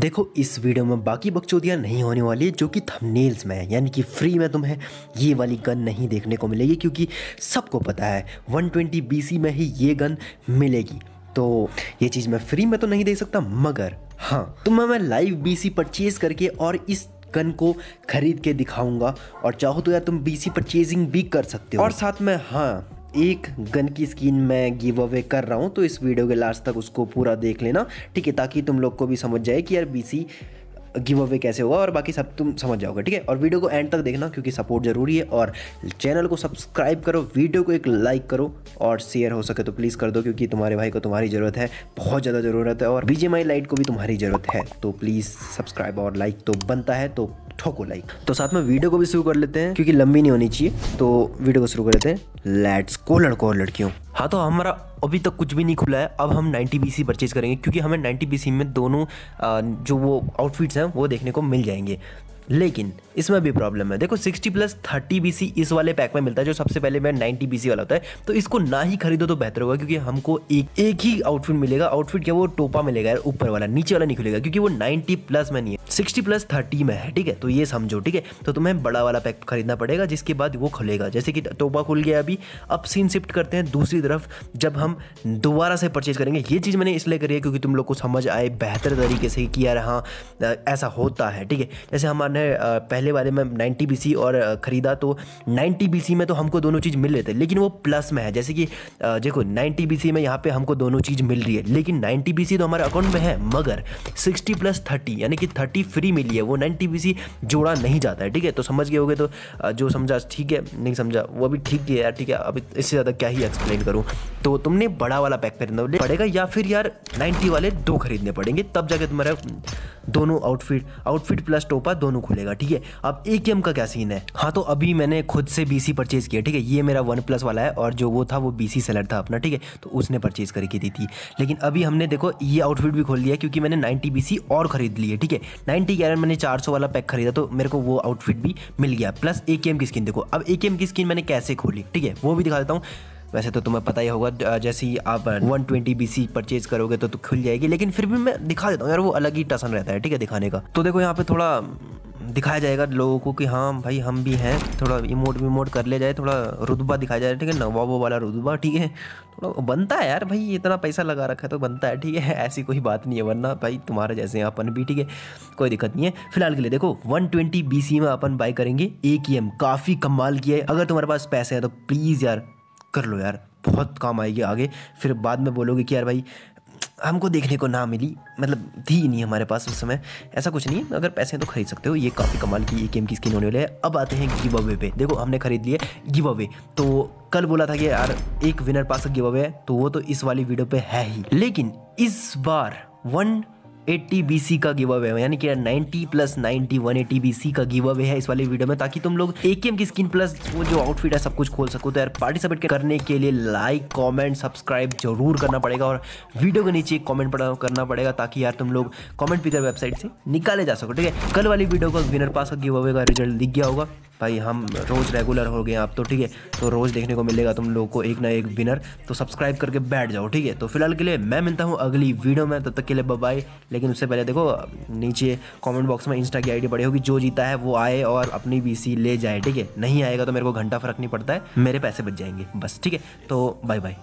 देखो इस वीडियो में बाकी बकचोदियाँ नहीं होने वाली है जो कि थंबनेल्स में है यानी कि फ्री में तुम्हें ये वाली गन नहीं देखने को मिलेगी क्योंकि सबको पता है 120 ट्वेंटी में ही ये गन मिलेगी तो ये चीज़ मैं फ्री में तो नहीं दे सकता मगर हाँ तो मैं मैं लाइव सी परचेज़ करके और इस गन को खरीद के दिखाऊंगा और चाहो तो यार तुम बी सी परचेजिंग भी कर सकते हो और साथ में हाँ एक गन की स्किन मैं गिव अवे कर रहा हूँ तो इस वीडियो के लास्ट तक उसको पूरा देख लेना ठीक है ताकि तुम लोग को भी समझ जाए कि यार बीसी गिव अवे कैसे होगा और बाकी सब तुम समझ जाओगे ठीक है और वीडियो को एंड तक देखना क्योंकि सपोर्ट ज़रूरी है और चैनल को सब्सक्राइब करो वीडियो को एक लाइक करो और शेयर हो सके तो प्लीज़ कर दो क्योंकि तुम्हारे भाई को तुम्हारी ज़रूरत है बहुत ज़्यादा ज़रूरत है और बीजे लाइट को भी तुम्हारी ज़रूरत है तो प्लीज़ सब्सक्राइब और लाइक तो बनता है तो ठोको लाइक तो साथ में वीडियो को भी शुरू कर लेते हैं क्योंकि लंबी नहीं होनी चाहिए तो वीडियो को शुरू कर लेते हैं लेट्स को लड़को और लड़कियों हाँ तो हमारा अभी तक कुछ भी नहीं खुला है अब हम 90 सी परचेज़ करेंगे क्योंकि हमें 90 सी में दोनों जो वो आउटफिट्स हैं वो देखने को मिल जाएंगे लेकिन इसमें भी प्रॉब्लम है देखो 60 प्लस 30 बीसी इस वाले पैक में मिलता है जो सबसे पहले मैं 90 बीसी वाला होता है तो इसको ना ही खरीदो तो बेहतर होगा क्योंकि हमको एक एक ही आउटफिट मिलेगा आउटफिट क्या वो टोपा मिलेगा यार ऊपर वाला नीचे वाला नहीं खुलेगा क्योंकि वो 90 प्लस में नहीं है सिक्सटी प्लस थर्टी में है ठीक है तो ये समझो ठीक है तो तुम्हें बड़ा वाला पैक खरीदना पड़ेगा जिसके बाद वो खुलेगा जैसे कि टोपा खुल गया अभी अब सीन शिफ्ट करते हैं दूसरी तरफ जब हम दोबारा से परचेज करेंगे ये चीज़ मैंने इसलिए करी है क्योंकि तुम लोग को समझ आए बेहतर तरीके से कि यार हाँ ऐसा होता है ठीक है जैसे हमारे हमने पहले बारे में नाइन्टी बी और ख़रीदा तो नाइन्टी बी में तो हमको दोनों चीज़ मिल लेते लेकिन वो प्लस में है जैसे कि देखो नाइन्टी बी में यहाँ पर हमको दोनों चीज़ मिल रही है लेकिन नाइन्टी बी तो हमारे अकाउंट में है मगर सिक्सटी प्लस थर्टी यानी कि थर्टी फ्री मिली है वो नाइन्टी बी जोड़ा नहीं जाता है ठीक है तो समझ गए हो तो जो समझा ठीक है नहीं समझा वो भी ठीक है यार ठीक है अब इससे ज़्यादा क्या ही एक्सप्लेन करूँ तो तुमने बड़ा वाला पैक खरीदना पड़ेगा या फिर यार नाइन्टी वाले दो खरीदने पड़ेंगे तब जाके तुम्हारा दोनों आउटफिट आउटफिट प्लस टोपा दोनों खुलेगा ठीक है अब ए का क्या सीन है हाँ तो अभी मैंने खुद से सी परचेज किया ठीक है ये मेरा वन प्लस वाला है और जो वो था वो सी सेलर था अपना ठीक है तो उसने परचेज करके दी थी लेकिन अभी हमने देखो ये आउटफिट भी खोल लिया क्योंकि मैंने नाइन्टी बी और खरीद ली है ठीक है नाइन्टी के मैंने चार वाला पैक खरीदा तो मेरे को वो आउटफिट भी मिल गया प्लस ए की स्किन देखो अब ए की स्किन मैंने कैसे खोली ठीक है वो भी दिखा देता हूँ वैसे तो तुम्हें पता ही होगा जैसे ही आप one twenty B C purchase करोगे तो, तो खुल जाएगी लेकिन फिर भी मैं दिखा देता हूँ यार वो अलग ही टसन रहता है ठीक है दिखाने का तो देखो यहाँ पे थोड़ा दिखाया जाएगा लोगों को कि हाँ भाई हम भी हैं थोड़ा इमोट विमोट कर ले जाए थोड़ा रुतबा दिखाया जाए ठीक है नवाबो वाला रुतबा ठीक है थोड़ा तो बनता है यार भाई इतना पैसा लगा रखा है तो बनता है ठीक है ऐसी कोई बात नहीं है वरना भाई तुम्हारे जैसे हैं अपन भी ठीक है कोई दिक्कत नहीं है फिलहाल के लिए देखो वन ट्वेंटी में अपन बाई करेंगे ए काफ़ी कमाल की है अगर तुम्हारे पास पैसे हैं तो प्लीज़ यार कर लो यार बहुत काम आएगी आगे फिर बाद में बोलोगे कि यार भाई हमको देखने को ना मिली मतलब थी नहीं हमारे पास उस समय ऐसा कुछ नहीं अगर पैसे हैं तो खरीद सकते हो ये काफ़ी कमाल की ये गेम की स्किन होने वाली है अब आते हैं गिव अवे पे देखो हमने खरीद लिए गिव अवे तो कल बोला था कि यार एक विनर पास गिव अवे है तो वो तो इस वाली वीडियो पे है ही लेकिन इस बार वन एट्टी बी सी का गिव अवे है यानी कि ninety plus ninety one eighty B C का गिव अवे है इस वाले वीडियो में ताकि तुम लोग ए की स्किन प्लस वो जो आउटफिट है सब कुछ खोल सको तो यार पार्टिसिपेट करने के लिए लाइक कॉमेंट सब्सक्राइब जरूर करना पड़ेगा और वीडियो के नीचे कॉमेंट करना पड़ेगा ताकि यार तुम लोग कॉमेंट पीकर वेबसाइट से निकाले जा सको ठीक है कल वाली वीडियो का विनर पास का गिव अवे का रिजल्ट दिख गया होगा भाई हम रोज़ रेगुलर हो गए आप तो ठीक है तो रोज़ देखने को मिलेगा तुम लोग को एक ना एक विनर तो सब्सक्राइब करके बैठ जाओ ठीक है तो फिलहाल के लिए मैं मिलता हूँ अगली वीडियो में तब तक के लिए बाय लेकिन उससे पहले देखो नीचे कॉमेंट बॉक्स में इंस्टा की आईडी डी होगी जो जीता है वो आए और अपनी बी ले जाए ठीक है नहीं आएगा तो मेरे को घंटा फर्क नहीं पड़ता है मेरे पैसे बच जाएंगे बस ठीक है तो बाय बाय